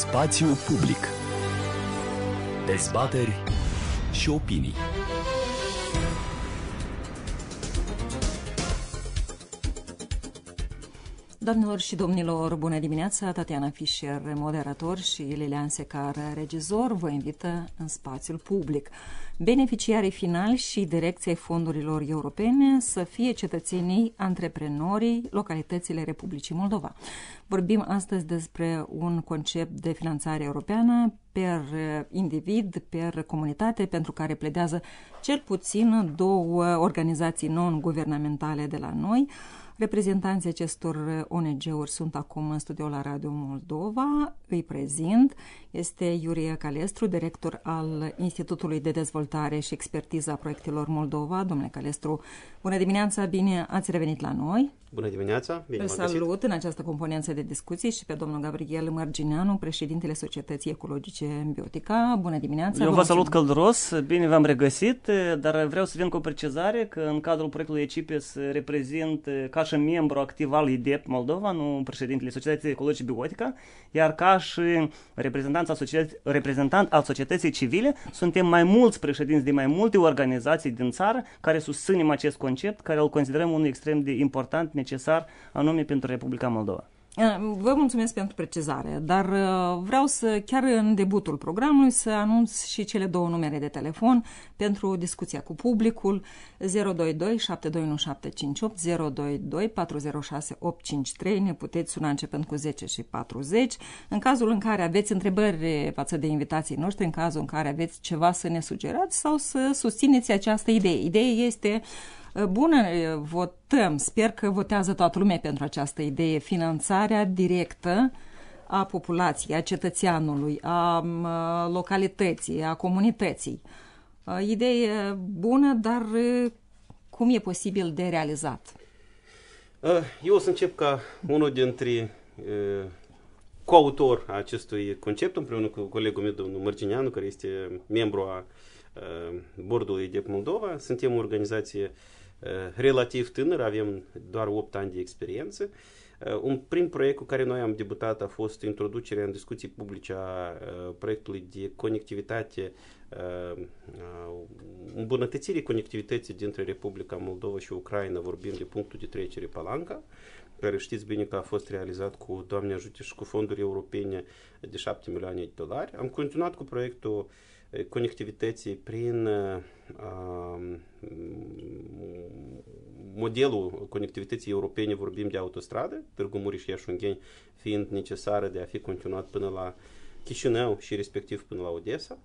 Spațiu public. Dezbateri și opinii. Doamnelor și domnilor, bună dimineața! Tatiana Fischer, moderator și Lilian Secar, regizor, vă invită în spațiul public beneficiarii finali și direcției fondurilor europene să fie cetățenii, antreprenorii, localitățile Republicii Moldova. Vorbim astăzi despre un concept de finanțare europeană per individ, per comunitate, pentru care pledează cel puțin două organizații non-guvernamentale de la noi, Reprezentanții acestor ONG-uri sunt acum în studio la Radio Moldova. Îi prezint. Este Iurie Calestru, director al Institutului de Dezvoltare și Expertiza Proiectelor Moldova. Domnule Calestru, bună dimineața, bine ați revenit la noi. Bună dimineața! Bine Îl salut în această componență de discuții și pe domnul Gabriel Mărgineanu, președintele Societății Ecologice Biotica. Bună dimineața! Eu vă salut călduros, bine v-am regăsit, dar vreau să vin cu o precizare că în cadrul proiectului ECIPES reprezint ca și membru activ al IDEP Moldova, nu președintele Societății Ecologice Biotica, iar ca și reprezentant al, societății, reprezentant al societății civile suntem mai mulți președinți de mai multe organizații din țară care susținem acest concept, care îl considerăm unul extrem de important, necesar, anume pentru Republica Moldova. Eh, vă mulțumesc pentru precizare, dar eh, vreau să, chiar în debutul programului, să anunț și cele două numere de telefon pentru discuția cu publicul 022 721758 022 406853. Ne puteți suna începând cu 10 și 40. În cazul în care aveți întrebări față de invitații noștri, în cazul în care aveți ceva să ne sugerați sau să susțineți această idee. Ideea este uh, Bună, votăm. Sper că votează toată lumea pentru această idee. Finanțarea directă a populației, a cetățeanului, a localității, a comunității. Idee bună, dar cum e posibil de realizat? Eu o să încep ca unul dintre coautor a acestui concept împreună cu colegul meu, domnul Mărgineanu, care este membru a bordului de Moldova. Suntem o organizație uh, Э, relativ tânăr, avem doar 8 ani de experiență. Э, un prim proiect cu care noi am debutat a fost introducerea în discuții publice a э, proiectului de conectivitate, îmbunătățirii conectivității dintre Republica Moldova și Ucraina, vorbim de punctul de trecere Palanca care știți bine că a fost realizat cu, Doamne ajute, și cu fonduri europene de 7 milioane de dolari. Am continuat cu proiectul eh, conectivității prin uh, modelul conectivității europene, vorbim de autostradă, Târgu Muri și Iașungheni fiind necesară de a fi continuat până la Chișinău și respectiv până la Odessa.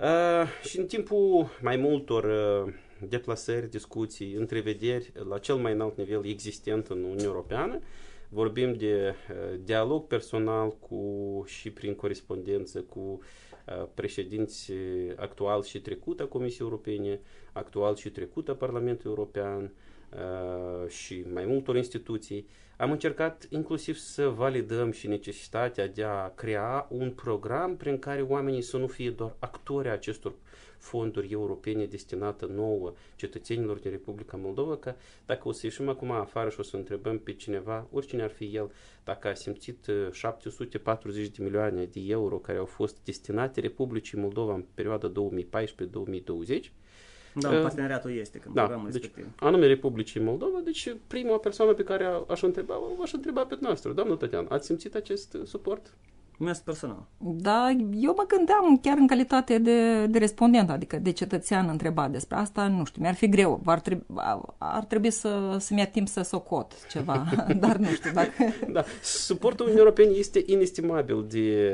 Uh, eh, și în timpul mai multor uh, deplasări, discuții, întrevederi la cel mai înalt nivel existent în Uniunea Europeană. Vorbim de dialog personal cu și prin corespondență cu președinți actual și trecut a Comisiei Europene, actual și trecut a Parlamentului European și mai multor instituții. Am încercat inclusiv să validăm și necesitatea de a crea un program prin care oamenii să nu fie doar actori acestor uh, fonduri europene destinate nouă cetățenilor din Republica Moldova, că dacă o să ieșim acum afară și o să întrebăm pe cineva, oricine ar fi el, dacă a simțit 740 de milioane de euro care au fost destinate Republicii Moldova în perioada 2014-2020, da, parteneriatul este, că da, deci, respectiv. Anume Republicii Moldova, deci prima persoană pe care aș întreba, aș întreba pe noastră, doamnă Tatiana, ați simțit acest suport mers personal. Da, eu mă gândeam chiar în calitate de, de respondent, adică de cetățean întrebat despre asta, nu știu, mi-ar fi greu, ar, trebui, ar trebui să, să-mi timp să socot ceva, dar nu știu dacă... Da, suportul Uniunii Europene este inestimabil de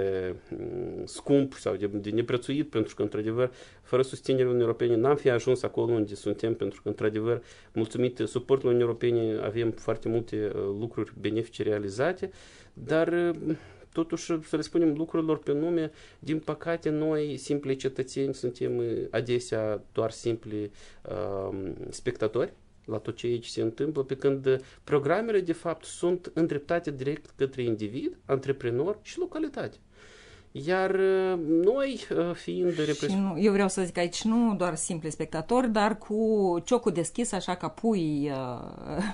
mm, scump sau de, de neprețuit, pentru că, într-adevăr, fără susținerea Uniunii Europene n-am fi ajuns acolo unde suntem, pentru că, într-adevăr, mulțumit suportul Uniunii Europene avem foarte multe uh, lucruri benefice realizate, dar mm, Totuși, să le spunem lucrurilor pe nume, din păcate, noi, simpli cetățeni, suntem adesea doar simpli uh, spectatori la tot ce aici se întâmplă, pe când programele, de fapt, sunt îndreptate direct către individ, antreprenor și localitate. Iar э, noi, э, fiind reprezentați... Nu, eu vreau să zic aici nu doar simpli spectatori, dar cu ciocul deschis, așa ca pui da.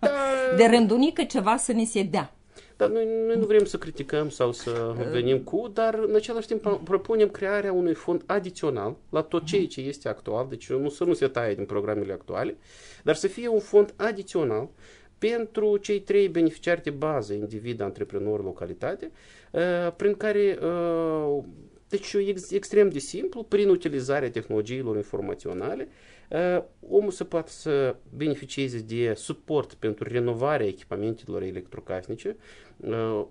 Uh, de rândunică, ceva să ni se dea. Dar noi, noi nu vrem să criticăm sau să ehm. venim cu, dar în același timp propunem crearea unui fond adițional la tot ceea ce este actual, deci nu să nu se taie din programele actuale, dar să fie un fond adițional pentru cei trei beneficiari de bază, individ, antreprenor, localitate, ehm, prin care ehm, deci extrem de simplu, prin utilizarea tehnologiilor informaționale, omul să poată să beneficieze de suport pentru renovarea echipamentelor electrocasnice, э,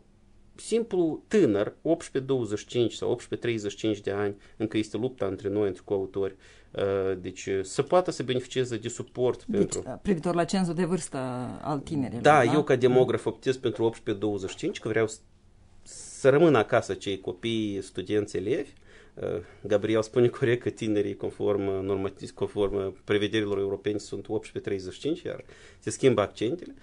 simplu tânăr, 18-25 sau 18-35 de ani, încă este lupta între noi, între coautori, э, deci eh, să poată să beneficieze de suport deci, pentru... Eh, privitor la cenzul de vârstă al tinerilor, da? Da, eu ca demograf optez pentru 18-25, că vreau să rămână acasă cei copii, studenți, elevi, Gabriel spune corect că tinerii conform, normativ, conform prevederilor europene sunt 18-35, iar se schimbă accentele.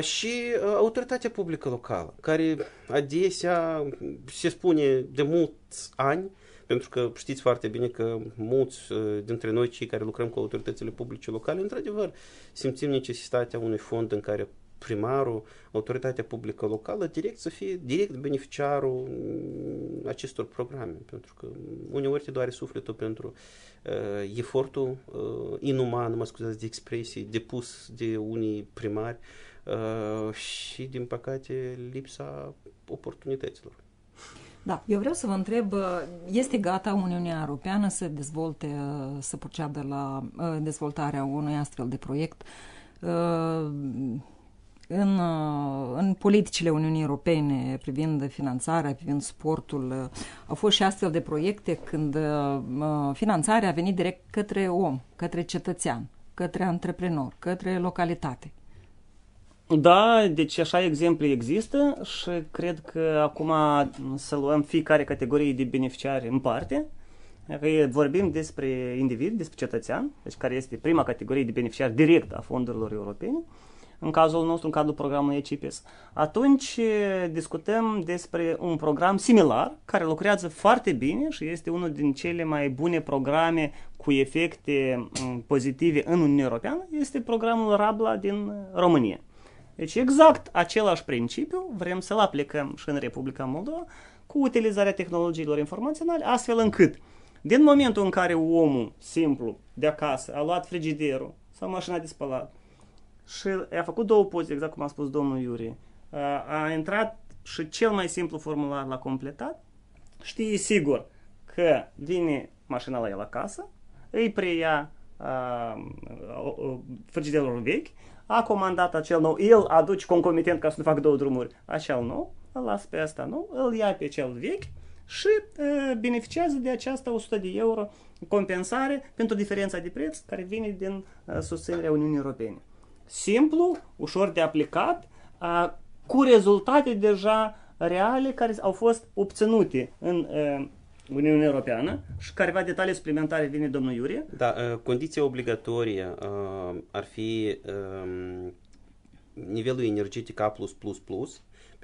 Și autoritatea publică locală, care adesea se spune de mulți ani, pentru că știți foarte bine că mulți dintre noi, cei care lucrăm cu autoritățile publice locale, într-adevăr, simțim necesitatea unui fond în care primarul, autoritatea publică locală, direct să fie direct beneficiarul mm, acestor programe, pentru că uneori te doare sufletul pentru uh, efortul uh, inuman, mă scuzați de expresii, depus de unii primari uh, și, din păcate, lipsa oportunităților. Da, eu vreau să vă întreb, uh, este gata Uniunea Europeană să dezvolte, uh, să proceadă la uh, dezvoltarea unui astfel de proiect? în, uh, în politicile Uniunii Europene privind finanțarea, privind sportul. Uh, au fost și astfel de proiecte când uh, finanțarea a venit direct către om, către cetățean, către antreprenor, către localitate. Da, deci așa exemple există și cred că acum să luăm fiecare categorie de beneficiari în parte. Că vorbim despre individ, despre cetățean, deci care este prima categorie de beneficiar direct a fondurilor europene. Uh, în cazul nostru, în cadrul programului ECIPIS, atunci discutăm despre un program similar care lucrează foarte bine și este unul din cele mai bune programe cu efecte pozitive în Uniunea Europeană, este programul Rabla din România. Deci exact același principiu vrem să-l aplicăm și în Republica Moldova cu utilizarea tehnologiilor informaționale, astfel încât din momentul în care omul simplu de acasă a luat frigiderul sau mașina de spălat, și a făcut două poze, exact cum a spus domnul Iuri. A intrat și cel mai simplu formular l-a completat, știe sigur că vine mașina la el acasă, îi preia frigiderul vechi, a comandat acel nou, el aduce concomitent ca să nu fac două drumuri, acel nou, îl las pe asta nou, îl ia pe cel vechi și e, beneficiază de această 100 de euro compensare pentru diferența de preț care vine din susținerea Uniunii Europene simplu, ușor de aplicat, cu rezultate deja reale care au fost obținute în Uniunea Europeană și careva detalii suplimentare vine domnul Iurie. Da, condiția obligatorie ar fi nivelul energetic A+++,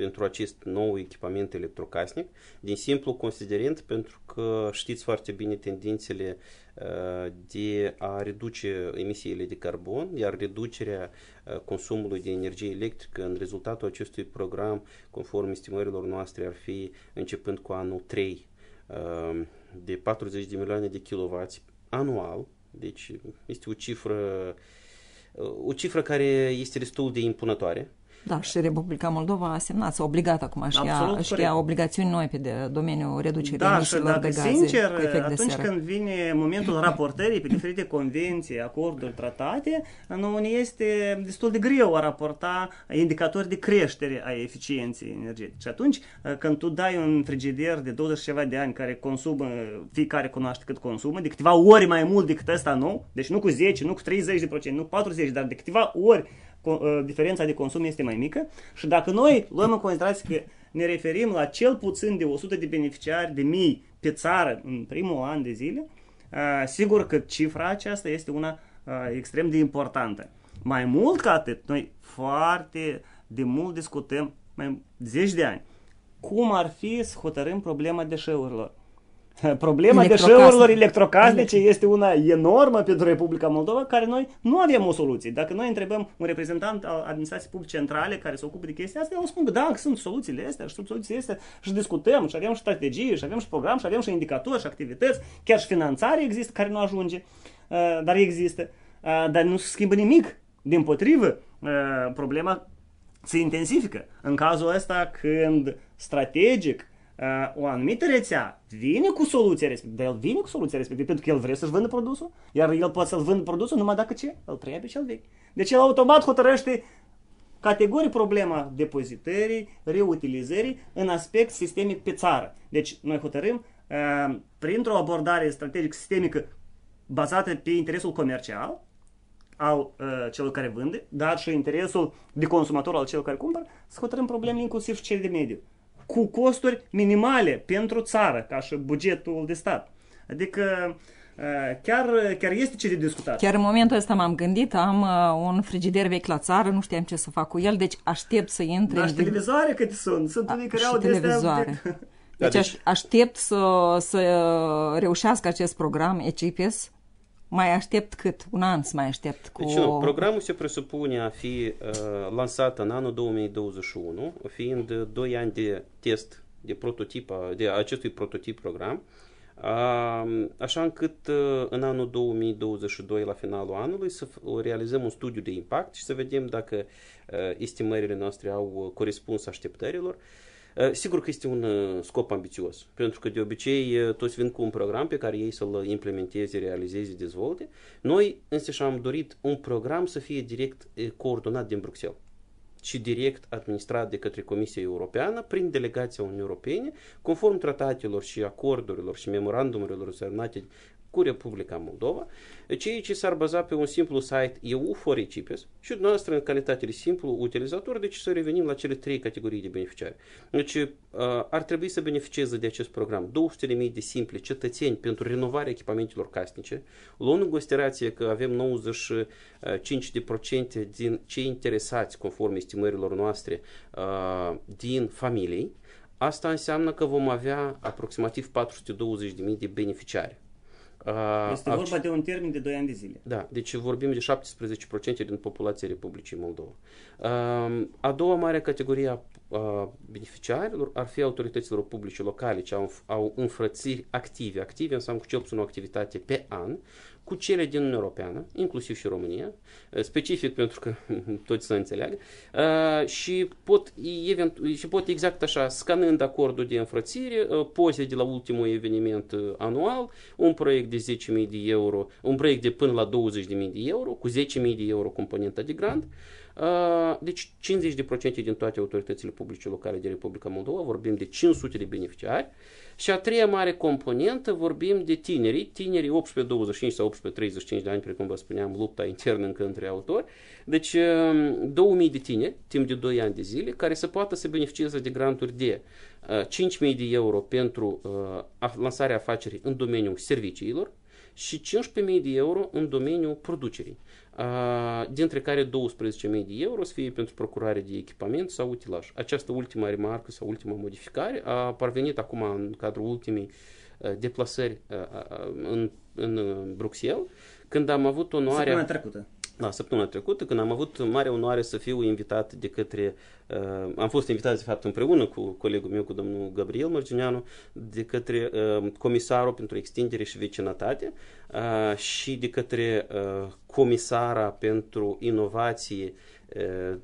pentru acest nou echipament electrocasnic din simplu considerent pentru că știți foarte bine tendințele uh, de a reduce emisiile de carbon, iar reducerea uh, consumului de energie electrică în rezultatul acestui program, conform estimărilor noastre, ar fi începând cu anul 3 uh, de 40 de milioane de kW anual, deci este o cifră o cifră care este destul de impunătoare da, și Republica Moldova a semnat, s-a obligat acum și ea, și ea obligațiuni noi pe de domeniul reducerii da, emisiilor de gaze sincer, cu efect atunci de seră. când vine momentul raportării pe diferite convenții, acorduri, tratate, nu ne este destul de greu a raporta indicatori de creștere a eficienței energetice. Și atunci uh, când tu dai un frigider de 20 ceva de ani care consumă, fiecare cunoaște cât consumă, de câteva ori mai mult decât ăsta nou, deci nu cu 10, nu cu 30%, nu cu 40%, dar de câteva ori Uh, diferența de consum este mai mică și dacă noi luăm în considerație că ne referim la cel puțin de 100 de beneficiari de mii pe țară în primul an de zile, uh, sigur că cifra aceasta este una uh, extrem de importantă. Mai mult ca atât, noi foarte de mult discutăm, mai zeci de ani, cum ar fi să hotărâm problema deșeurilor. Problema deșeurilor electrocasnice este una enormă pentru Republica Moldova, care noi nu avem o soluție. Dacă noi întrebăm un reprezentant al administrației publice centrale care se ocupă de chestia asta, el spun că da, sunt soluțiile astea și sunt soluțiile astea și discutăm și avem și strategie și avem și program și avem și indicatori și activități, chiar și finanțare există care nu ajunge, uh, dar există. Uh, dar nu se schimbă nimic. Din potrivă, uh, problema se intensifică. În cazul ăsta, când strategic o anumită rețea vine cu soluția respectivă, dar el vine cu soluția respectivă pentru că el vrea să-și vândă produsul, iar el poate să-l vândă produsul numai dacă ce? Îl preia pe cel vechi. Deci el automat hotărăște categorii problema depozitării, reutilizării în aspect sistemic pe țară. Deci noi hotărâm printr-o abordare strategic sistemică bazată pe interesul comercial al uh, celor care vând, dar și interesul de consumator al celor care cumpără, să hotărâm probleme inclusiv cele de mediu cu costuri minimale pentru țară, ca și bugetul de stat. Adică uh, chiar, chiar este ce de discutat. Chiar în momentul ăsta m-am gândit, am uh, un frigider vechi la țară, nu știam ce să fac cu el, deci aștept să intre... Dar și din... televizoare câte sunt? Sunt unii care au televizoare. De... Deci, deci aștept să, să uh, reușească acest program ECPS mai aștept cât? Un an să mai aștept cu... Deci nu, programul se presupune a fi uh, lansat în anul 2021, fiind 2 uh, ani de test de prototip, uh, de acestui prototip program, um, așa încât uh, în anul 2022, la finalul anului, să realizăm un studiu de impact și să vedem dacă uh, estimările noastre au corespuns așteptărilor. Uh, Ă, sigur că este un ă, scop ambițios, pentru că de obicei ă, toți vin cu un program pe care ei să-l implementeze, realizeze, dezvolte. Noi însă și-am dorit un program să fie direct coordonat din Bruxelles și direct administrat de către Comisia Europeană prin delegația Uniunii Europene, conform tratatelor și acordurilor și memorandumurilor semnate cu Republica Moldova, ceea ce s-ar baza pe un simplu site EU for Recipes și dumneavoastră în calitate de simplu utilizator, deci să revenim la cele trei categorii de beneficiari. Deci uh, ar trebui să beneficieze de acest program 200.000 de simple cetățeni pentru renovarea echipamentelor casnice, luând în considerație că avem 95% din cei interesați, conform estimărilor noastre, uh, din familii, Asta înseamnă că vom avea aproximativ 420.000 de beneficiari este vorba de un termen de 2 ani de zile. Da, deci vorbim de 17% din populația Republicii Moldova. A doua mare categorie a Beneficiarilor ar fi autorităților publice locale ce au, au înfrățiri active, active înseamnă cu cel puțin o activitate pe an, cu cele din Uniunea Europeană, inclusiv și România, specific pentru că toți să înțeleagă, și pot, și pot exact așa, scanând acordul de înfrățire, poze de la ultimul eveniment anual, un proiect de 10.000 de euro, un proiect de până la 20.000 de euro, cu 10.000 de euro componenta de grant, mm Uh, deci 50% din toate autoritățile publice locale din Republica Moldova, vorbim de 500 de beneficiari. Și a treia mare componentă, vorbim de tinerii, tinerii 18-25 sau 18-35 de ani, precum vă spuneam, lupta internă încă între autori. Deci 2000 um, de tineri, timp de 2 ani de zile, care să poată să beneficieze de granturi de 5.000 uh, de euro pentru uh, lansarea afacerii în domeniul serviciilor, și 15.000 de euro în domeniul producerii dintre care 12.000 de euro să fie pentru procurare de echipament sau utilaj. Această ultima remarcă sau ultima modificare a parvenit acum în cadrul ultimei uh, deplasări uh, uh, în, în Bruxelles, când am avut onoarea... Săptămâna trecută da, săptămâna trecută, când am avut mare onoare să fiu invitat de către, uh, am fost invitat de fapt împreună cu colegul meu, cu domnul Gabriel Mărgineanu, de către uh, comisarul pentru extindere și vecinătate uh, și de către uh, comisara pentru inovație uh,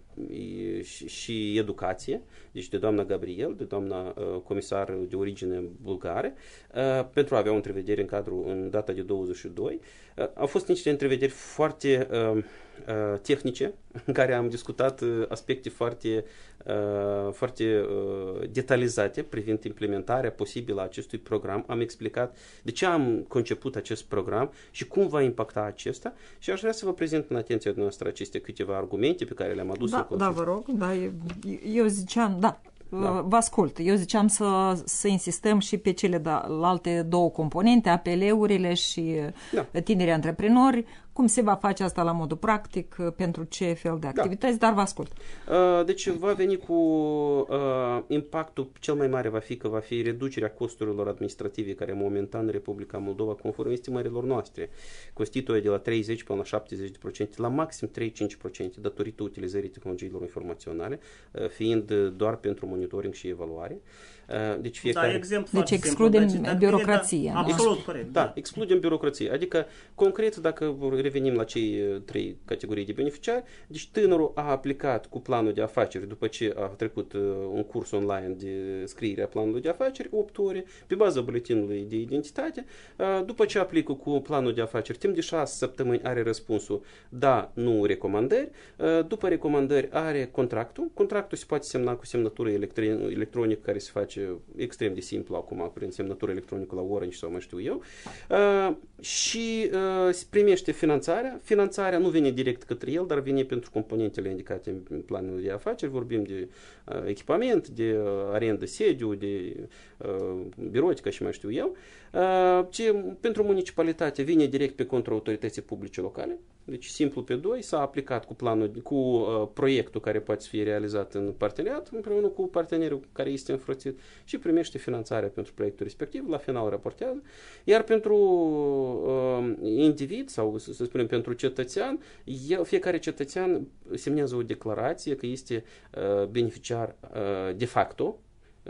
și, și educație, deci de doamna Gabriel, de doamna uh, comisar de origine bulgare, uh, pentru a avea o întrevedere în cadrul în data de 22. Uh, au fost niște întrevederi foarte tehnice în care am discutat aspecte foarte, foarte detalizate privind implementarea posibilă a acestui program. Am explicat de ce am conceput acest program și cum va impacta acesta și aș vrea să vă prezint în atenția noastră aceste câteva argumente pe care le-am adus da, în acolo. Da, vă rog, da, eu ziceam, da, da. vă ascult. Eu ziceam să, să insistăm și pe cele da, alte două componente, apeleurile și da. tinerii antreprenori, cum se va face asta la modul practic, uh, pentru ce fel de da. activități, da. dar vă ascult. Uh, deci va veni cu uh, impactul cel mai mare va fi că va fi reducerea costurilor administrative care momentan Republica Moldova, conform estimărilor noastre, constituie de la 30 până la 70%, la maxim 3-5% datorită utilizării tehnologiilor informaționale, fiind doar pentru monitoring și evaluare. Uh, deci, fiecare... da, exemplu deci excludem simplu, birocrația. Da, absolut corect. Da, excludem birocrație. Adică, concret, dacă revenim la cei trei categorii de beneficiari, deci tânărul a aplicat cu planul de afaceri după ce a trecut un curs online de scriere a planului de afaceri, 8 ore, pe baza buletinului de identitate. După ce aplică cu planul de afaceri, timp de 6 săptămâni are răspunsul da, nu, recomandări. După recomandări are contractul. Contractul se poate semna cu semnătură electronică care se face face extrem de simplu acum prin semnătură electronică la Orange sau mai știu eu uh, și uh, primește finanțarea. Finanțarea nu vine direct către el, dar vine pentru componentele indicate în planul de afaceri. Vorbim de uh, echipament, de arendă sediu, de birotică și mai știu eu. Ce pentru municipalitate vine direct pe contra autorității publice locale deci simplu pe doi s-a aplicat cu, planul, cu uh, proiectul care poate fi realizat în parteneriat împreună cu partenerul care este înfrățit și primește finanțarea pentru proiectul respectiv, la final raportează. Iar pentru uh, individ sau să spunem pentru cetățean, el, fiecare cetățean semnează o declarație că este uh, beneficiar uh, de facto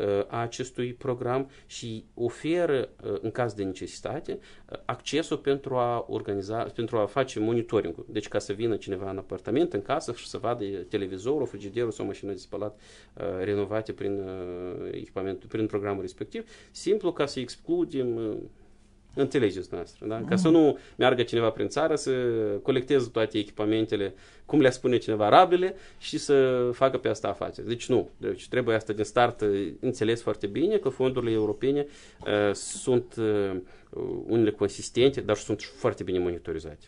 Uh, a acestui program și oferă, uh, în caz de necesitate, uh, accesul pentru a organiza, pentru a face monitoringul. Deci ca să vină cineva în apartament, în casă și să vadă televizorul, frigiderul sau mașina de spălat renovate prin echipamentul, prin programul respectiv, simplu ca să excludem Înțelegeți noastră, da? Ca da. să nu meargă cineva prin țară să colecteze toate echipamentele, cum le spune cineva, rablele și să facă pe asta afaceri. Deci nu. Deci trebuie asta din start uh, înțeles foarte bine că fondurile europene uh, sunt uh, uh, unele consistente, dar sunt și foarte bine monitorizate.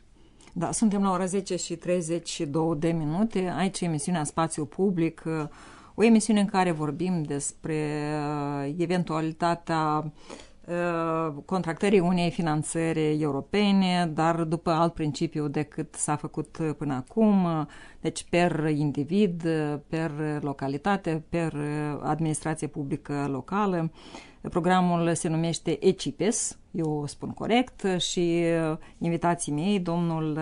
Da, suntem la ora 10 și 32 de minute. Aici emisiunea Spațiu Public, uh, o emisiune în care vorbim despre eventualitatea uh, Uh, contractării unei finanțări europene, dar după alt principiu decât s-a făcut uh, până acum, uh, deci per individ, per localitate, per administrație publică locală. Programul se numește ECIPES, eu spun corect, și invitații mei, domnul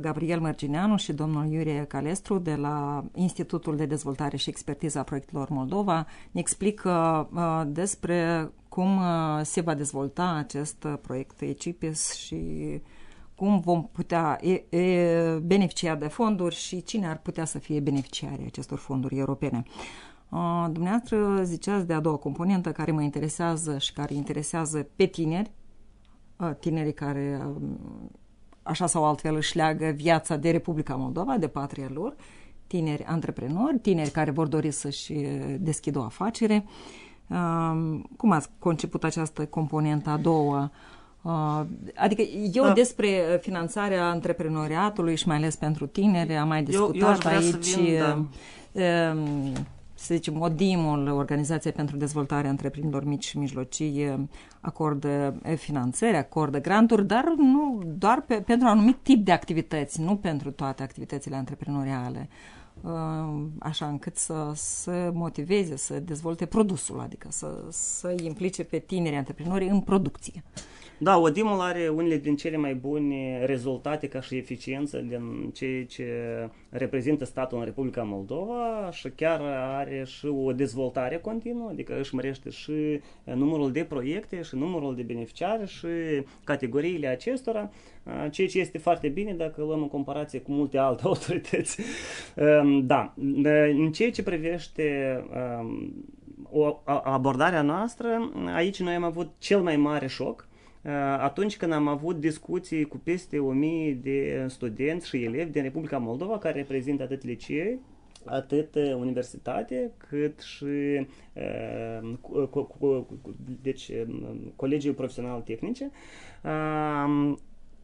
Gabriel Mărgineanu și domnul Iurie Calestru de la Institutul de Dezvoltare și Expertiza Proiectelor Moldova ne explică despre cum uh, se va dezvolta acest uh, proiect ECIPES și cum vom putea e, e, beneficia de fonduri și cine ar putea să fie beneficiarii acestor fonduri europene. Uh, dumneavoastră ziceați de a doua componentă care mă interesează și care interesează pe tineri, tinerii care um, așa sau altfel își leagă viața de Republica Moldova, de patria lor, tineri antreprenori, tineri care vor dori să-și deschidă o afacere. Uh, cum ați conceput această componentă a doua? Adică eu da. despre finanțarea antreprenoriatului și mai ales pentru tineri am mai discutat eu, eu aici. Să, vin, da. Um, um, să zicem, ODIM-ul, Organizația pentru Dezvoltarea Întreprinderilor Mici și Mijlocii, um, acordă finanțări, acordă granturi, dar nu doar pe, pentru un anumit tip de activități, nu pentru toate activitățile antreprenoriale. Uh, Uh, așa încât să, se motiveze, să dezvolte produsul, adică să, să implice pe tinerii antreprenori în producție. Da, Odimul are unele din cele mai bune rezultate ca și eficiență din ceea ce reprezintă statul în Republica Moldova și chiar are și o dezvoltare continuă, adică își mărește și numărul de proiecte și numărul de beneficiari și categoriile acestora, ceea ce este foarte bine dacă luăm în comparație cu multe alte autorități. Ehm, da, în ceea ce privește ehm, o, abordarea noastră, aici noi am avut cel mai mare șoc Э, atunci când am avut discuții cu peste 1000 de studenți și elevi din Republica Moldova care reprezintă atât licee, atât universitate, cât și deci, colegii profesional tehnice.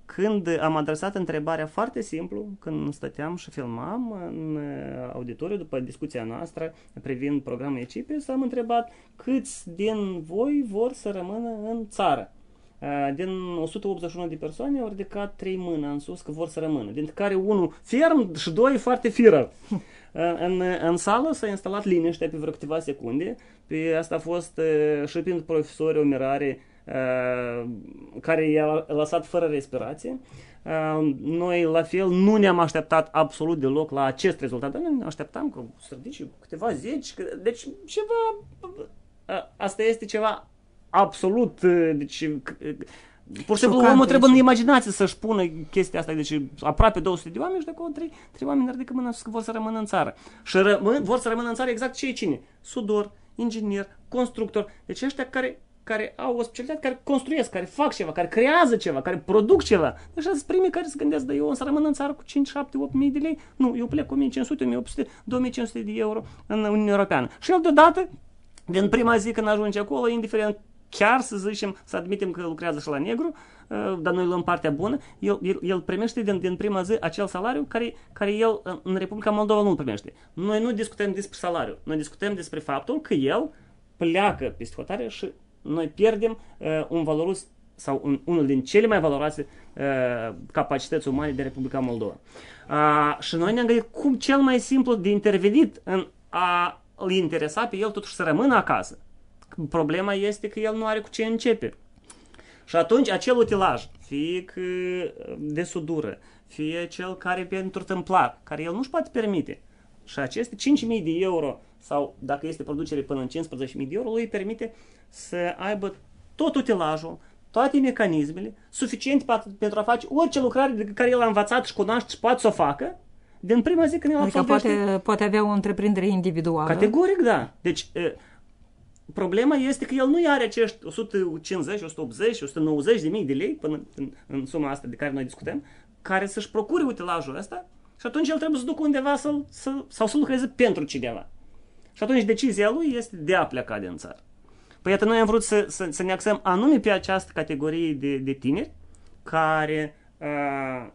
când am adresat întrebarea foarte simplu, când stăteam și filmam în auditoriu după discuția noastră privind programul ECIPES, am întrebat câți din voi vor să rămână în țară. Eh, din 181 de persoane au ridicat trei mâini în sus că vor să rămână, dintre care unul ferm și doi foarte firă. Eh, în, în sală s-a instalat liniște pe vreo câteva secunde. Pe asta a fost eh, și prin profesorii o mirare care i-a lăsat fără respirație. Noi, la fel, nu ne-am așteptat absolut deloc la acest rezultat, dar ne așteptam că să ridice câteva zeci, deci ceva... Asta este ceva absolut, deci Pur și simplu omul trebuie în deci. imaginație să-și pună chestia asta, deci aproape 200 de oameni și de acolo 3, 3 oameni ridică mâna și vor să rămână în țară. Și rămân, vor să rămână în țară exact cei cine? Sudor, inginer, constructor, deci ăștia care care au o specialitate, care construiesc, care fac ceva, care creează ceva, care produc ceva. Așa sunt primii care se gândesc, de eu o să rămân în țară cu 5, 7, 8 mii de lei. Nu, eu plec cu 1500, 1800, 2500 de euro în Uniunea Europeană. Și el deodată, din prima zi când ajunge acolo, indiferent chiar să zicem, să admitem că lucrează și la negru, ă, dar noi luăm partea bună, el, el, el primește din, din prima zi acel salariu care, care el ă, în Republica Moldova nu primește. Noi nu discutăm despre salariu, noi discutăm despre faptul că el pleacă peste hotare și noi pierdem uh, un valoros sau un, unul din cele mai valoroase uh, capacități umane din Republica Moldova. Uh, și noi ne-am gândit cum cel mai simplu de intervenit în a îl interesa pe el totuși să rămână acasă Problema este că el nu are cu ce începe. Și atunci acel utilaj, fie că de sudură, fie cel care pentru tâmplar, care el nu-și poate permite, și aceste 5.000 de euro, sau dacă este producere până în 15.000 de euro, lui permite să aibă tot utilajul, toate mecanismele, suficient pentru a face orice lucrare de care el a învățat și cunoaște și poate să o facă, din prima zi când el adică poate, poate avea o întreprindere individuală. Categoric, da. Deci, Problema este că el nu are acești 150, 180, 190 de mii de lei până în, în suma asta de care noi discutăm, care să-și procure utilajul ăsta și atunci el trebuie să ducă undeva să-l, să, sau să lucreze pentru cineva. Și atunci decizia lui este de a pleca din țară. Păi iată, noi am vrut să, să, să ne axăm anume pe această categorie de, de tineri care a,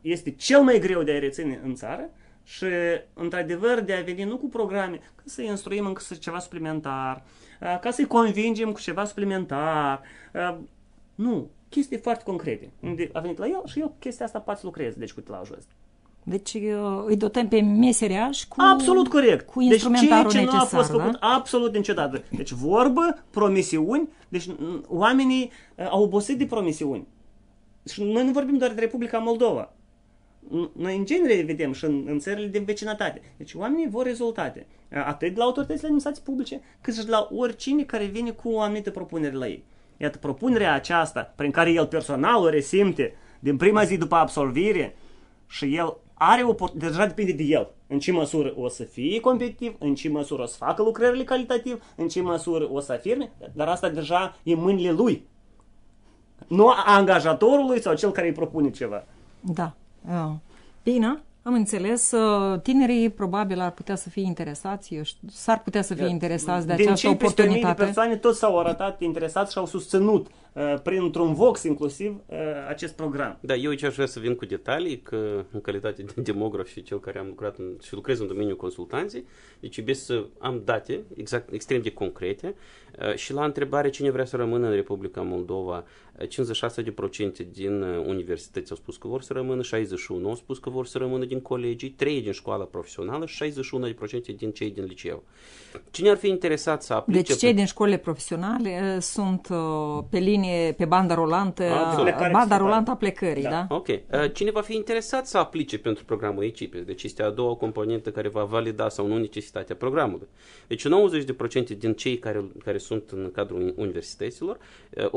este cel mai greu de a reține în țară și, într-adevăr, de a veni nu cu programe, că să i instruim încă ceva suplimentar, ca să-i convingem cu ceva suplimentar. Nu, chestii foarte concrete. A venit la el și eu chestia asta poate să lucrez, deci cu la ăsta. Deci uh, îi dotăm pe meseriaș cu Absolut corect. Cu instrumentarul deci ce necesar, nu a fost făcut da? absolut niciodată. Deci vorbă, promisiuni, deci oamenii uh, au obosit de promisiuni. Și noi nu vorbim doar de Republica Moldova noi în genere vedem și în, în țările din vecinătate. Deci oamenii vor rezultate, atât de la autoritățile administrației publice, cât și de la oricine care vine cu o anumită propunere la ei. Iată, propunerea aceasta, prin care el personal o resimte din prima zi după absolvire și el are o deja depinde de el. În ce măsură o să fie competitiv, în ce măsură o să facă lucrările calitativ, în ce măsură o să afirme, dar asta deja e în mâinile lui. Nu a angajatorului sau cel care îi propune ceva. Da. Ah. Bine, am înțeles. Ă, tinerii probabil ar putea să fie interesați, s-ar putea să fie interesați de această oportunitate. Din ce de persoane toți s-au arătat interesați și au susținut Uh, printr-un Vox inclusiv uh, acest program. Da, eu aici aș vrea să vin cu detalii, că în calitate de demograf și cel care am lucrat în, și lucrez în domeniul consultanței, deci iubesc să am date exact, extrem de concrete uh, și la întrebare cine vrea să rămână în Republica Moldova, 56% din universități au spus că vor să rămână, 61% au spus că vor să rămână din colegii, 3% din școala profesională și 61% din cei din liceu. Cine ar fi interesat să aplice? Deci cei din școlile profesionale sunt pe linie campanie pe banda rolantă, a, banda rolantă a plecării, da? da? Ok. Uh, cine va fi interesat să aplice pentru programul ECIPES? Deci este a doua componentă care va valida sau nu necesitatea programului. Deci 90% din cei care, care sunt în cadrul universităților, 82%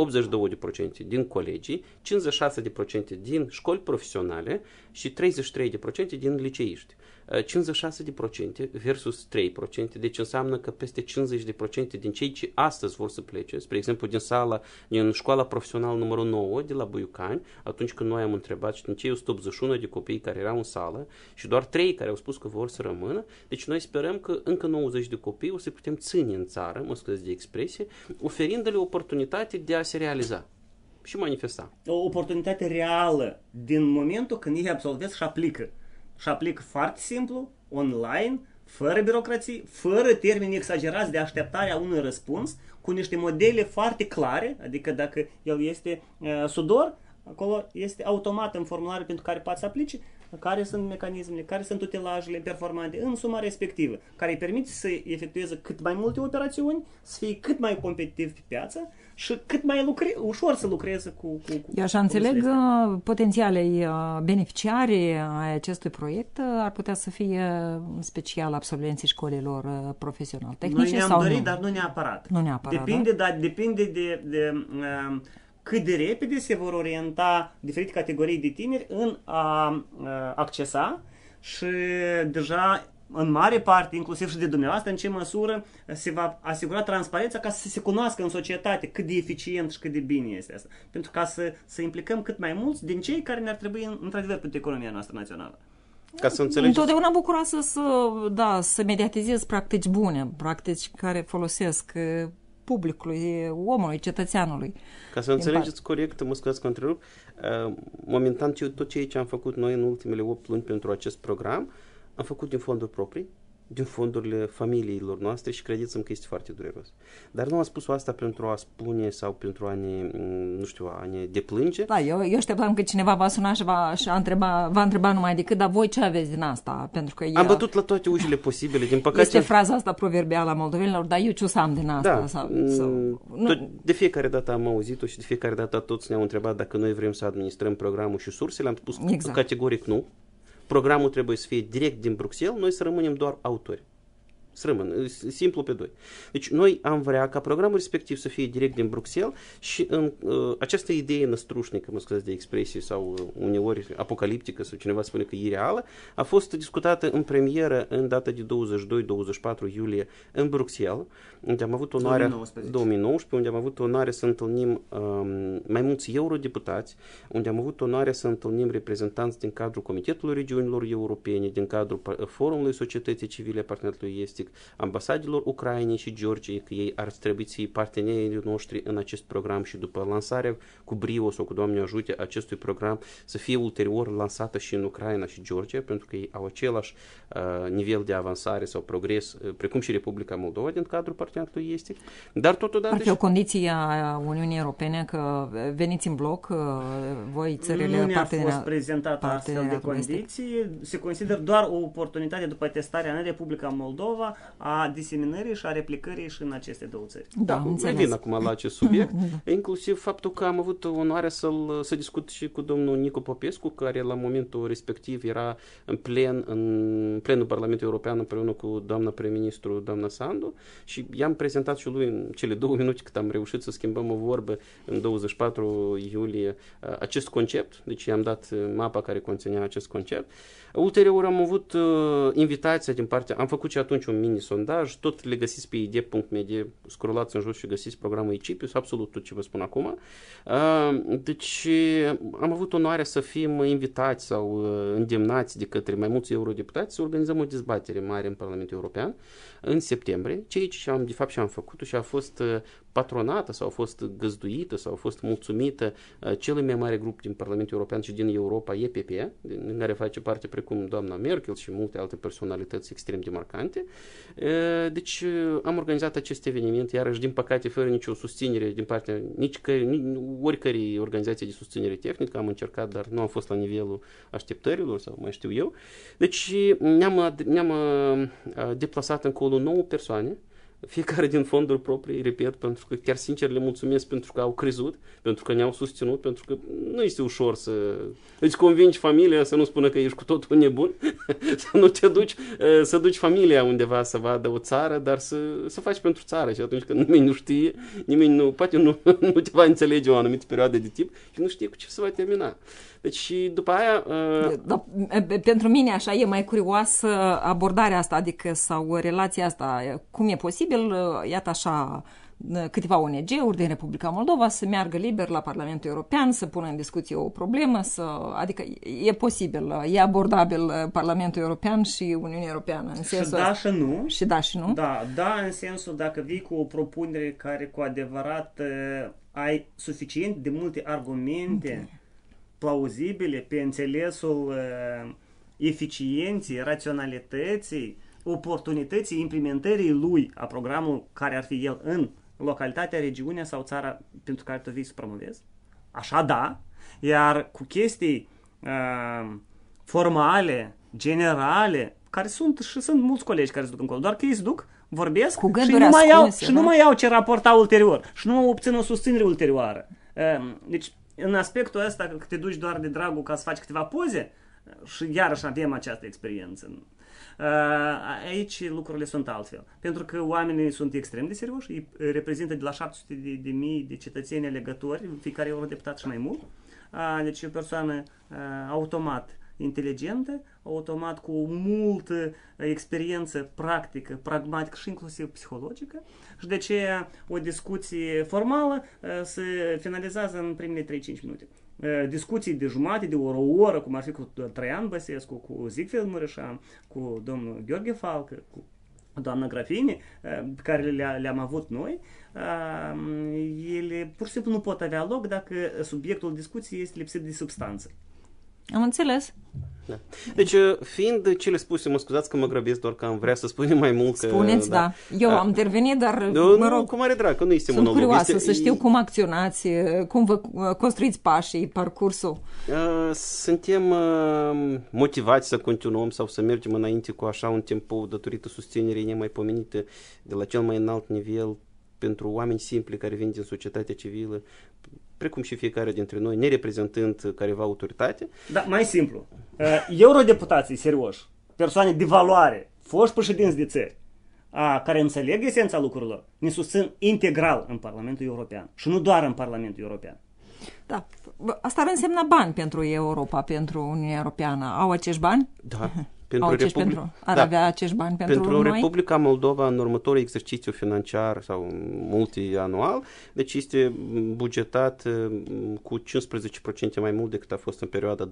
uh, din colegii, 56% din școli profesionale și 33% din liceiști. 56% versus 3%, deci înseamnă că peste 50% din cei ce astăzi vor să plece, spre exemplu din sala, din școala profesională numărul 9 de la Buiucani, atunci când noi am întrebat și din cei 181 de copii care erau în sală și doar 3 care au spus că vor să rămână, deci noi sperăm că încă 90 de copii o să putem ține în țară, mă scuzați de expresie, oferindu-le oportunitate de a se realiza și manifesta. O oportunitate reală din momentul când ei absolvesc și aplică și aplic foarte simplu, online, fără birocrații, fără termeni exagerați de așteptarea unui răspuns, cu niște modele foarte clare, adică dacă el este uh, sudor, acolo este automat în formulare pentru care poți să aplici, care sunt mecanismele, care sunt utilajele performante în suma respectivă, care îi permite să efectueze cât mai multe operațiuni, să fie cât mai competitiv pe piață și cât mai lucre, ușor să lucreze cu... cu, cu Eu așa cu înțeleg, uh, potențialei uh, beneficiari uh, ai acestui proiect ar putea să fie special absolvenții școlilor profesional-tehnice Noi ne-am dorit, nu? dar nu neapărat. Nu neapărat, Depinde, da? da depinde de, de, de cât de repede se vor orienta diferite categorii de tineri în a accesa și deja în mare parte, inclusiv și de dumneavoastră, în ce măsură se va asigura transparența ca să se cunoască în societate cât de eficient și cât de bine este asta. Pentru ca să, să implicăm cât mai mulți din cei care ne-ar trebui într-adevăr pentru economia noastră națională. Ca să înțelegeți. Întotdeauna bucuroasă să, da, să mediatizez practici bune, practici care folosesc publicului, omului, cetățeanului. Ca să înțelegeți part. corect, mă scuzați că întrerup, uh, momentan tot ceea ce am făcut noi în ultimele 8 luni pentru acest program, am făcut din fonduri proprii, din fondurile uh, familiilor noastre și credeți că este foarte dureros. Dar nu a spus asta pentru a spune sau pentru a ne, mm, nu știu, a ne deplânge. Da, eu, eu așteptam că cineva va suna și va, și a întreba, va întreba numai decât, dar voi ce aveți din asta? Pentru că eu... Am bătut la toate ușile posibile, din păcate. Este fraza asta proverbială a moldovenilor, dar eu ce o să am din asta? Da, sau, mm, sau, nu... De fiecare dată am auzit-o și de fiecare dată toți ne-au întrebat dacă noi vrem să administrăm programul și sursele, am spus exact. categoric nu programul trebuie să fie direct din Bruxelles, noi să rămânem doar autori strâmbă, simplu pe doi. Deci noi am vrea ca programul respectiv să fie direct din Bruxelles și în uh, această idee năstrușnică, mă scuzați de expresie sau uneori apocaliptică sau cineva spune că e reală, a fost discutată în premieră în data de 22-24 iulie în Bruxelles, unde am avut onoarea 2019, 2019 unde am avut onoarea să întâlnim um, mai mulți eurodeputați, unde am avut onoarea să întâlnim reprezentanți din cadrul Comitetului Regiunilor Europene, din cadrul Forumului Societății Civile a este practic, ambasadelor Ucrainei și Georgiei că ei ar trebui să fie partenerii noștri în acest program și după lansarea cu brio sau cu Doamne ajute acestui program să fie ulterior lansată și în Ucraina și Georgia, pentru că ei au același uh, nivel de avansare sau progres, uh, precum și Republica Moldova din cadrul partenerului este. dar totodată... Ar fi o condiție a Uniunii Europene că veniți în bloc, uh, voi țările Nu ne-a fost prezentată astfel de condiții, se consideră doar o oportunitate după testarea în Republica Moldova a diseminării și a replicării și în aceste două țări. Da, da vin acum la acest subiect, da. inclusiv faptul că am avut onoarea să-l, să discut și cu domnul Nicu Popescu, care la momentul respectiv era în plen în plenul Parlamentului European împreună cu doamna prim-ministru, doamna Sandu și i-am prezentat și lui în cele două minute cât am reușit să schimbăm o vorbă în 24 iulie uh, acest concept, deci i-am dat uh, mapa care conținea acest concept. Ulterior am avut uh, invitația din partea, am făcut și atunci un mini-sondaj, tot le găsiți pe id.media, scrollați în jos și găsiți programul Icipius, absolut tot ce vă spun acum. Deci am avut onoarea să fim invitați sau îndemnați de către mai mulți eurodeputați să organizăm o dezbatere mare în Parlamentul European în septembrie, ceea ce am, de fapt și am făcut și a fost patronată sau a fost găzduită sau a fost mulțumită uh, celui mai mare grup din Parlamentul European și din Europa, EPP, din care face parte precum doamna Merkel și multe alte personalități extrem de marcante. Uh, deci uh, am organizat acest eveniment, iarăși din păcate fără nicio susținere din partea nici că, oricărei organizații de susținere tehnică am încercat, dar nu am fost la nivelul așteptărilor sau mai știu eu. Deci ne-am, ne-am deplasat încolo nouă persoane fiecare din fondul proprii, repet, pentru că chiar sincer le mulțumesc pentru că au crezut, pentru că ne-au susținut, pentru că nu este ușor să îți convingi familia să nu spună că ești cu totul nebun, să nu te duci, să duci familia undeva să vadă o țară, dar să, să faci pentru țară și atunci când nimeni nu știe, nimeni nu, poate nu, nu te va înțelege o anumită perioadă de tip, și nu știe cu ce se va termina. Deci și după aia... Uh... Da, pentru mine așa e mai curioasă abordarea asta, adică sau relația asta. Cum e posibil, uh, iată așa, uh, câteva ONG-uri din Republica Moldova să meargă liber la Parlamentul European, să pună în discuție o problemă, să, adică e posibil, uh, e abordabil Parlamentul European și Uniunea Europeană. În sensul și da și nu. Și da și nu. Da, da în sensul dacă vii cu o propunere care cu adevărat ai suficient de multe argumente okay plauzibile pe înțelesul uh, eficienții, raționalității, oportunității implementării lui a programului care ar fi el în localitatea, regiunea sau țara pentru care tu vii să promovezi. Așa da, iar cu chestii uh, formale, generale, care sunt și sunt mulți colegi care se duc încolo, doar că ei se duc, vorbesc cu și, nu mai, au iau, și nu da? mai iau ce raporta ulterior și nu obțin o susținere ulterioară. Uh, deci în aspectul ăsta că te duci doar de dragul ca să faci câteva poze și iarăși avem această experiență. Uh, aici lucrurile sunt altfel. Pentru că oamenii sunt extrem de serioși, îi reprezintă de la 700 de, de mii de cetățeni legători, fiecare eurodeputat și mai mult. Uh, deci e o persoană uh, automat inteligentă, automat cu multă experiență practică, pragmatică și inclusiv psihologică și de ce o discuție formală uh, se finalizează în primele 3-5 minute. Uh, discuții de jumate, de oră, o oră, cum ar fi cu uh, Traian Băsescu, cu Zigfried Mureșan, cu domnul Gheorghe Falcă, cu doamna Grafini, pe care le-am avut noi, ele pur și simplu nu pot avea loc dacă subiectul discuției este lipsit de substanță. Am înțeles. Da. Deci, uh, fiind cele spuse, mă scuzați că mă grăbesc, doar că am vrea să spunem mai mult. Că, Spuneți, da. da. Eu da. am intervenit, dar da, mă rog. Cu mare drag, că nu este Sunt monolog. curioasă este... să știu cum acționați, uh, cum vă uh, construiți pașii, parcursul. Suntem motivați să continuăm sau să mergem înainte cu așa un timp, datorită susținerii nemaipomenite de la cel mai înalt nivel pentru oameni simpli care vin din societatea civilă, precum și fiecare dintre noi, ne reprezentând careva autoritate. Da, mai simplu. Uh, eurodeputații serioși, persoane de valoare, foști președinți de țări, a, care înțeleg esența lucrurilor, ne susțin integral în Parlamentul European și nu doar în Parlamentul European. Da. Asta ar însemna bani pentru Europa, pentru Uniunea Europeană. Au acești bani? Da. Pentru, Au Republic... pentru ar da. avea acești bani pentru, pentru noi? Republica Moldova în următorul exercițiu financiar sau multianual, deci este bugetat mm, cu 15% mai mult decât a fost în perioada 2014-2020,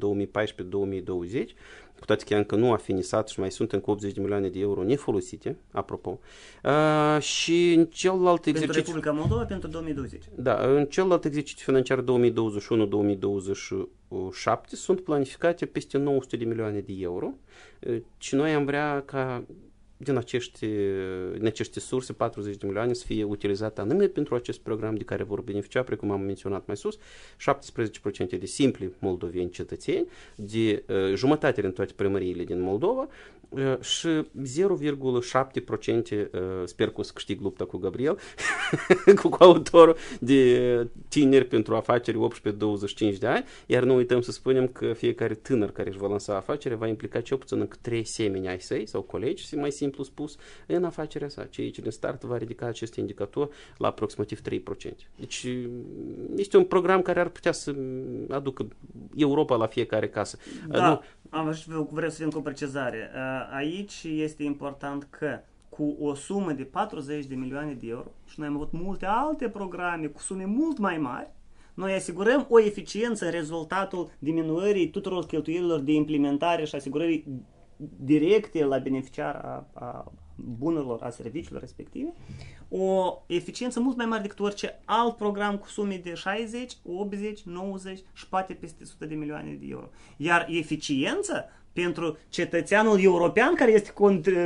cu toate că încă nu a finisat și mai sunt încă 80 de milioane de euro nefolosite, apropo. Uh, și în celălalt pentru exercițiu... Pentru Republica Moldova pentru 2020. Da, în celălalt exercițiu financiar 2021-2027 sunt planificate peste 900 de milioane de euro ci ă, noi am vrea ca din, acești, din aceste surse, 40 de milioane, să fie utilizate anume pentru acest program de care vor beneficia, precum am menționat mai sus, 17% de simpli moldoveni cetățeni, de uh, jumătate din toate primăriile din Moldova uh, și 0,7% uh, sper că o să câștig lupta cu Gabriel, cu autorul de tineri pentru afaceri 18-25 de ani, iar nu uităm să spunem că fiecare tânăr care își va lansa afacere va implica cel puțin încă 3 semeni ai săi sau colegi și mai simplu simplu spus, în afacerea sa. Cei ce din start va ridica acest indicator la aproximativ 3%. Deci este un program care ar putea să aducă Europa la fiecare casă. Da, nu... am vreau să vin cu o precizare. Aici este important că cu o sumă de 40 de milioane de euro și noi am avut multe alte programe cu sume mult mai mari, noi asigurăm o eficiență în rezultatul diminuării tuturor cheltuielilor de implementare și asigurării directe la beneficiar a, a bunurilor, a serviciilor respective, o eficiență mult mai mare decât orice alt program cu sume de 60, 80, 90 și poate peste 100 de milioane de euro. Iar eficiența pentru cetățeanul european care este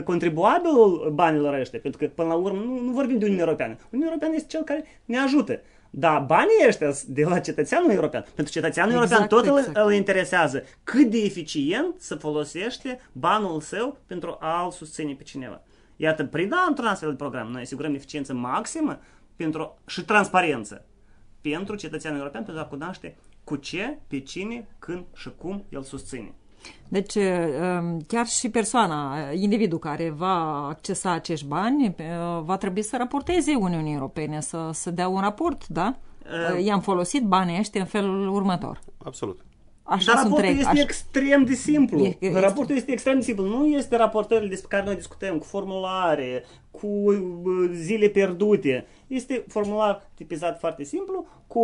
contribuabilul banilor ăștia, pentru că până la urmă nu, nu vorbim de Uniunea Europeană. Uniunea Europeană este cel care ne ajută da, banii ăștia de la cetățeanul european, pentru cetățeanul exact, european tot exact. îl, îl interesează cât de eficient să folosește banul său pentru a-l susține pe cineva. Iată, prin da, într-un astfel de program, noi asigurăm eficiență maximă pentru, și transparență pentru cetățeanul european pentru a cunoaște cu ce, pe cine, când și cum el susține. Deci, um, chiar și persoana, individul care va accesa acești bani, uh, va trebui să raporteze Uniunii Europene, să, să dea un raport, da? Uh, I-am folosit banii ăștia în felul următor. Absolut. Așa Dar raportul trec, este așa. extrem de simplu. E, e, raportul este extrem de simplu. Nu este raportările despre care noi discutăm, cu formulare, cu zile pierdute. Este formular tipizat foarte simplu, cu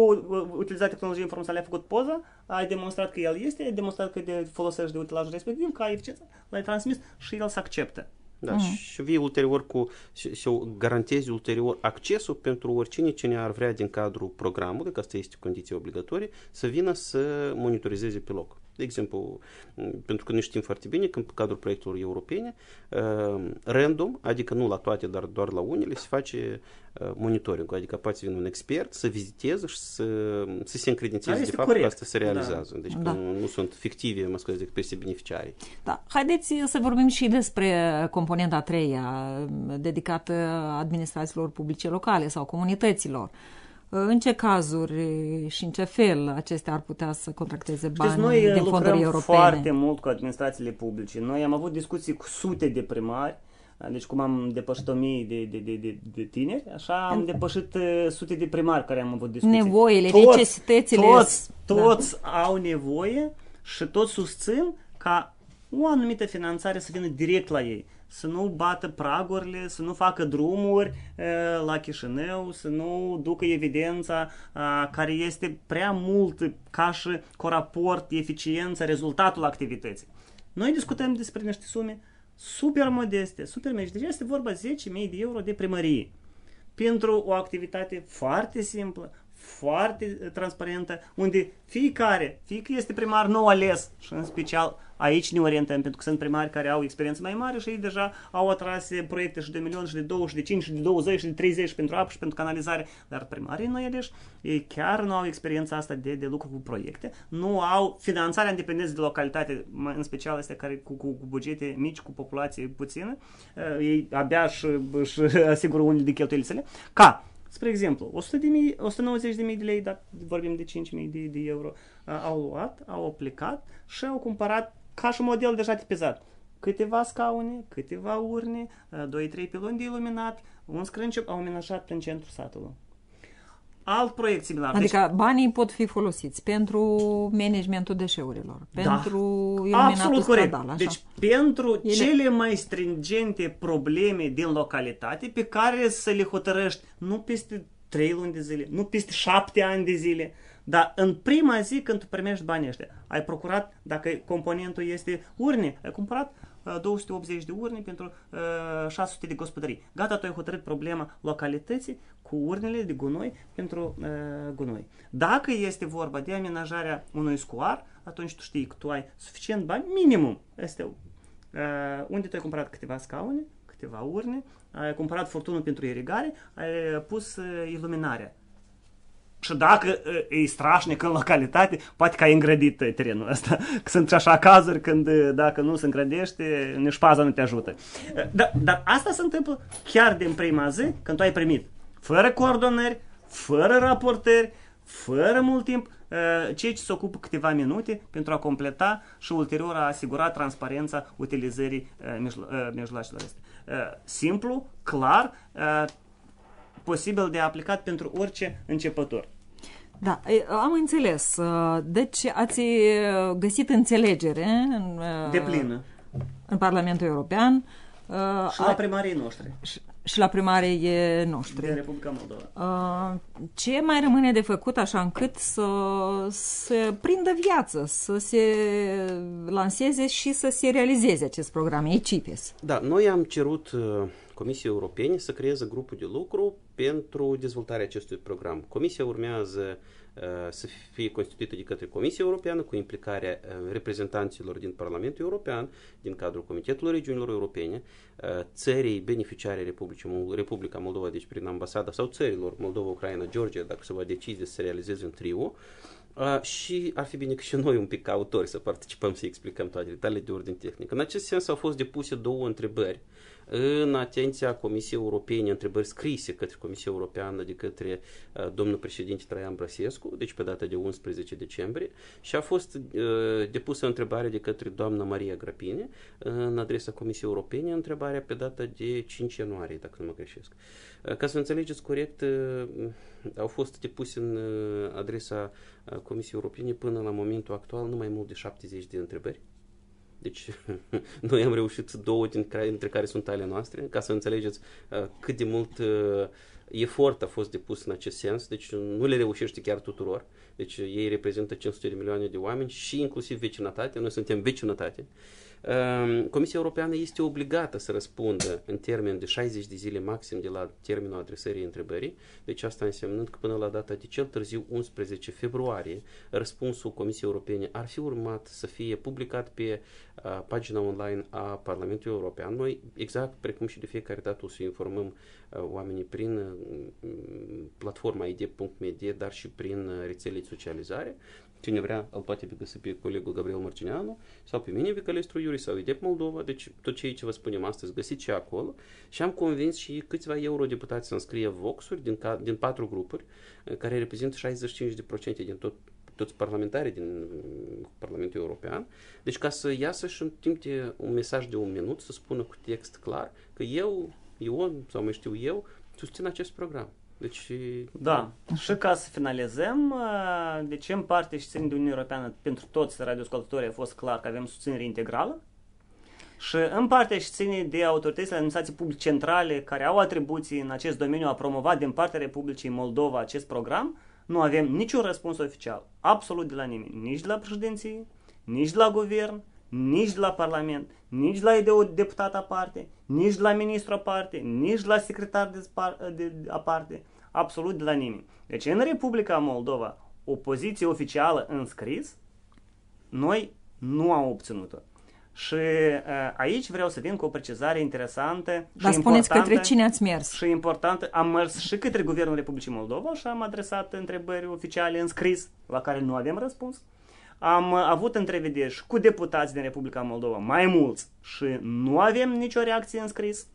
utilizarea tehnologiei informaționale, ai făcut poza, ai demonstrat că el este, ai demonstrat că de folosești de utilajul respectiv, că ai eficiență, l-ai transmis și el se acceptă. Da, mm. și vii ulterior cu, și, și garantezi ulterior accesul pentru oricine cine ar vrea din cadrul programului, că asta este condiție obligatorie, să vină să monitorizeze pe loc. De exemplu, pentru că noi știm foarte bine că în cadrul proiectelor europene, ă, random, adică nu la toate, dar doar la unele, se face ă, monitoring, adică poate vine un expert să viziteze și să, să se încredințeze da, de fapt corect. că asta se da. realizează. Deci da. Deci da. nu sunt fictive, mă scuze, decât peste beneficiarii. Da. Haideți să vorbim și despre componenta a treia, dedicată administrațiilor publice locale sau comunităților. Uh, în ce cazuri și în ce fel acestea ar putea să contracteze bani Știți, noi din uh, lucrăm fonduri europene? foarte mult cu administrațiile publice. Noi am avut discuții cu sute de primari, uh, deci cum am depășit o mie de, de, de, de, de tineri, așa am depășit uh, sute de primari care am avut discuții. Nevoile, toți, necesitățile. Toți, toți da. au nevoie și toți susțin ca o anumită finanțare să vină direct la ei, să nu bată pragurile, să nu facă drumuri la Chișinău, să nu ducă evidența care este prea mult ca și coraport, eficiența, rezultatul activității. Noi discutăm despre niște sume super modeste, super mici. Deci este vorba 10.000 de euro de primărie pentru o activitate foarte simplă, foarte eh, transparentă, unde fiecare, fie că este primar nou ales și în special aici ne orientăm, pentru că sunt primari care au experiență mai mare și ei deja au atras proiecte și de milion și de 20 și de 5 și de 20 și de 30 pentru apă și pentru canalizare, dar primarii noi aleși, ei chiar nu au experiența asta de, de lucru cu proiecte, nu au finanțarea independență de localitate, în special astea care cu, cu, cu bugete mici, cu populație puțină, eh, ei abia și și asigură unele de cheltuielile, ca Spre exemplu, 100 de mii, 190 de mii de lei, dar vorbim de 5 mii de, de euro, uh, au luat, au aplicat și au cumpărat ca și model deja tipizat. Câteva scaune, câteva urne, 2-3 uh, piloni de iluminat, un scrâncep au amenajat prin centrul satului alt proiect similar. Adică deci, banii pot fi folosiți pentru managementul deșeurilor, da, pentru Absolut corect. Stradal, așa. Deci pentru Ele... cele mai stringente probleme din localitate pe care să le hotărăști nu peste 3 luni de zile, nu peste 7 ani de zile, dar în prima zi când tu primești banii ăștia, ai procurat, dacă componentul este urne, ai cumpărat 280 э, de urne pentru 600 э, de gospodării. Gata, tu ai hotărât problema localității cu urnele de gunoi pentru gunoi. Dacă este vorba de amenajarea unui scoar, atunci tu știi că tu ai suficient bani, minimum. Este unde tu ai cumpărat câteva scaune, câteva urne, ai cumpărat furtunul pentru irigare, ai pus iluminarea și dacă e strașnic în localitate, poate că ai îngrădit terenul ăsta. Că sunt așa cazuri când dacă nu se îngrădește, nici paza nu te ajută. Dar, dar asta se întâmplă chiar din prima zi când tu ai primit. Fără coordonări, fără raportări, fără mult timp, cei ce se ocupă câteva minute pentru a completa și ulterior a asigura transparența utilizării mijloacelor este. Simplu, clar, posibil de aplicat pentru orice începător. Da, am înțeles. Uh, deci ați uh, găsit înțelegere în, uh, de plină. în Parlamentul European. Și la primarii noștri. Și, la primarii noștri. De Republica Moldova. Ce mai rămâne de făcut așa încât să se prindă viață, să se lanseze și să se realizeze acest program, ECIPES? Da, noi am cerut Comisiei Europene să creeze grupul de lucru pentru dezvoltarea acestui program. Comisia urmează uh, să fie constituită de către Comisia Europeană cu implicarea uh, reprezentanților din Parlamentul European, din cadrul Comitetului Regiunilor Europene, uh, țării beneficiare Republicii, Republica Moldova, deci prin ambasada sau țărilor Moldova, Ucraina, Georgia, dacă se va decide să realizeze un trio, și ar fi bine că și noi un pic ca autori să participăm să explicăm toate detaliile de ordin tehnic. În acest sens au fost depuse două întrebări în atenția Comisiei Europene, întrebări scrise către Comisia Europeană de către uh, domnul președinte Traian Brăsescu, deci pe data de 11 decembrie, și a fost uh, depusă o întrebare de către doamna Maria Grapine în adresa Comisiei Europene, întrebarea pe data de 5 ianuarie, dacă nu mă greșesc. Uh, ca să înțelegeți corect, au fost depuse în adresa Comisiei Europene până la momentul actual nu mai mult de 70 de întrebări deci noi am reușit două dintre care sunt ale noastre, ca să înțelegeți uh, cât de mult uh, efort a fost depus în acest sens, deci nu le reușește chiar tuturor. Deci ei reprezintă 500 de milioane de oameni și inclusiv vecinătate. noi suntem vecinătate. Uh, Comisia Europeană este obligată să răspundă în termen de 60 de zile maxim de la termenul adresării întrebării, deci asta însemnând că până la data de cel târziu 11 februarie, răspunsul Comisiei Europene ar fi urmat să fie publicat pe pagina online a Parlamentului European. Noi, exact precum și de fiecare dată, o să informăm oamenii prin platforma ID.media, dar și prin rețele de socializare cine vrea, îl poate găsi pe colegul Gabriel Marcineanu sau pe mine, Calestru Iuri sau IDEP Moldova. Deci tot ceea ce vă spunem astăzi, găsiți și acolo. Și am convins și câțiva eurodeputați să înscrie voxuri din, din patru grupuri, eh, care reprezintă 65% din tot toți parlamentarii din Parlamentul European. Deci ca să iasă și în timp de un mesaj de un minut să spună cu text clar că eu, Ion sau mai știu eu, susțin acest program. Deci, da. Așa. Și ca să finalizăm, uh, de ce în parte și țin de Uniunea Europeană pentru toți radioscultătorii a fost clar că avem susținere integrală și în parte și ține de autoritățile administrației publice centrale care au atribuții în acest domeniu a promovat din partea Republicii Moldova acest program, nu avem niciun răspuns oficial, absolut de la nimeni, nici de la președinție, nici de la guvern, nici la Parlament, nici la de o deputat aparte, nici la ministru aparte, nici la secretar de, de, aparte, absolut de la nimeni. Deci în Republica Moldova, poziție oficială înscris, noi nu am obținut-o. Și aici vreau să vin cu o precizare interesantă și Dar spuneți către cine ați mers. Și importantă. Am mers și către Guvernul Republicii Moldova și am adresat întrebări oficiale în scris, la care nu avem răspuns. Am avut întrevederi și cu deputați din Republica Moldova, mai mulți, și nu avem nicio reacție în scris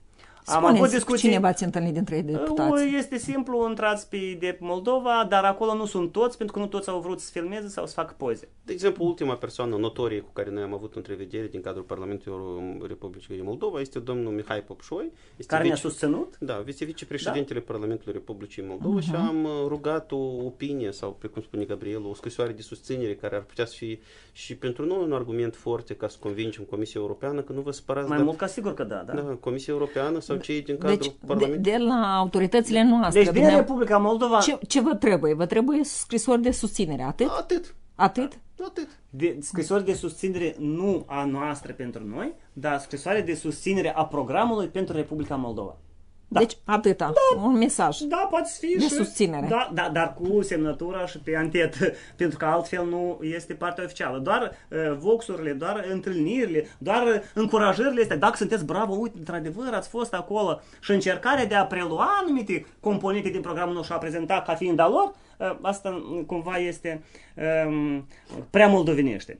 am avut discuții. cine v-ați întâlnit dintre ei păi, deputați? Este simplu, intrați pe de Moldova, dar acolo nu sunt toți, pentru că nu toți au vrut să filmeze sau să facă poze. De exemplu, ultima persoană notorie cu care noi am avut întrevedere din cadrul Parlamentului Republicii Moldova este domnul Mihai Popșoi. Este care vice... ne-a susținut? Da, este vicepreședintele da? Parlamentului Republicii Moldova uh-huh. și am uh, rugat o opinie sau, precum spune Gabriel, o scrisoare de susținere care ar putea să fie și pentru noi un argument foarte ca să convingem Comisia Europeană că nu vă spărați. Mai dar... mult ca sigur că da, da. da Comisia Europeană sau sau cei din deci, cadrul deci, Parlamentului? De, de la autoritățile noastre. Deci din Republica Moldova... Ce, ce vă trebuie? Vă trebuie scrisori de susținere, atât? Atât. Atât? Da, atât. De, scrisori de susținere nu a noastră pentru noi, dar scrisoare de susținere a programului pentru Republica Moldova. Da. Deci, atâta. Da. Un mesaj. Da, poate fi de și... susținere. Da, da, dar cu semnătura și pe antet, pentru că altfel nu este partea oficială. Doar uh, voxurile, doar întâlnirile, doar încurajările astea. Dacă sunteți bravo, uite, într-adevăr, ați fost acolo. Și încercarea de a prelua anumite componente din programul nostru și a prezenta ca fiind a lor, uh, asta mm, cumva este uh, prea moldovenește.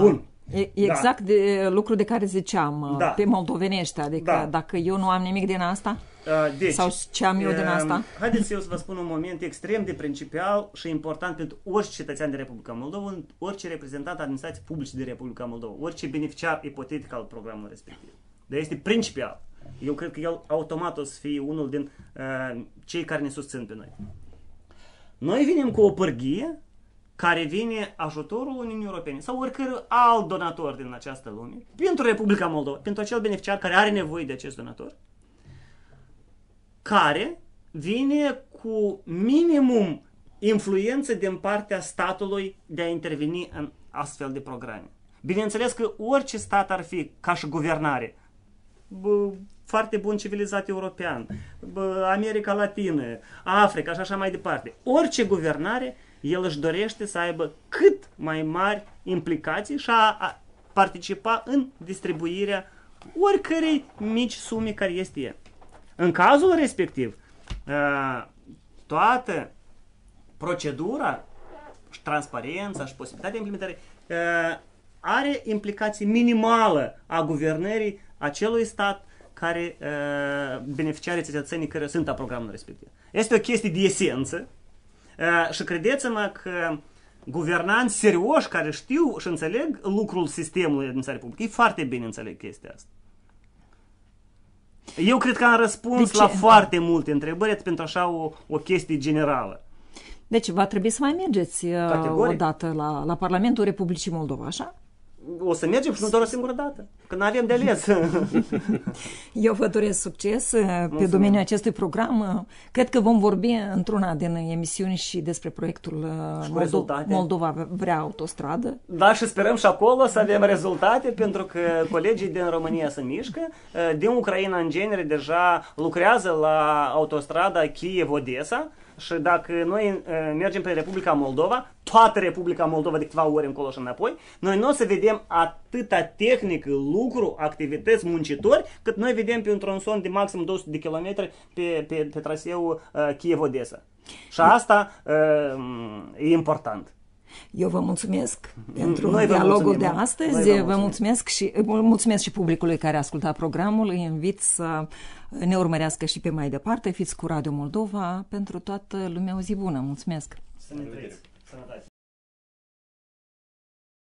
Bun. E da. exact da. de lucru de care ziceam, uh, da. pe moldovenește, adică da. dacă eu nu am nimic din asta uh, deci, sau ce am eu din asta. Um, haideți eu să vă spun un moment extrem de principial și important pentru orice cetățean de Republica Moldova, orice reprezentant administrației publice de Republica Moldova, orice beneficiar ipotetic al programului respectiv. Dar este principial. Eu cred că el automat o să fie unul din uh, cei care ne susțin pe noi. Noi venim cu o pârghie care vine ajutorul Uniunii Europene sau oricărui alt donator din această lume, pentru Republica Moldova, pentru acel beneficiar care are nevoie de acest donator, care vine cu minimum influență din partea statului de a interveni în astfel de programe. Bineînțeles că orice stat ar fi, ca și guvernare, bă, foarte bun civilizat european, bă, America Latină, Africa și așa mai departe, orice guvernare el își dorește să aibă cât mai mari implicații și a participa în distribuirea oricărei mici sume care este el. În cazul respectiv, toată procedura și transparența și posibilitatea implementării are implicații minimală a guvernării acelui stat care beneficiarii cetățenii care sunt a programului respectiv. Este o chestie de esență, și credeți-mă că guvernanți serioși care știu și înțeleg lucrul sistemului din țară publică, ei foarte bine înțeleg chestia asta. Eu cred că am răspuns la foarte multe întrebări pentru așa o, o chestie generală. Deci va trebui să mai mergeți o odată la, la Parlamentul Republicii Moldova, așa? o să mergem și nu doar o singură dată, că nu avem de ales. Eu vă doresc succes uh, Mulțumim. pe domeniul acestui program. Uh, cred că vom vorbi într-una din emisiuni și despre proiectul uh, și Moldo- rezultate. Moldova vrea autostradă. Da, și sperăm și acolo să avem rezultate, pentru că colegii din România se mișcă. Din Ucraina, în genere, deja lucrează la autostrada Kiev-Odessa, și dacă noi ă, mergem pe Republica Moldova, toată Republica Moldova de câteva ori încolo și înapoi, noi nu o să vedem atâta tehnică, lucru, activități, muncitori, cât noi vedem pe un tronson de maxim 200 de kilometri pe, pe, pe traseul uh, ă, Kiev-Odessa. Și asta uh, e important. Eu vă mulțumesc mm, pentru Noi dialogul mulțumim, de astăzi. Noi vă mulțumesc. vă mulțumesc și mulțumesc și publicului care a ascultat programul. Îi invit să ne urmărească și pe mai departe. Fiți cu Radio Moldova pentru toată lumea o zi bună. Mulțumesc! Să ne Sănătate!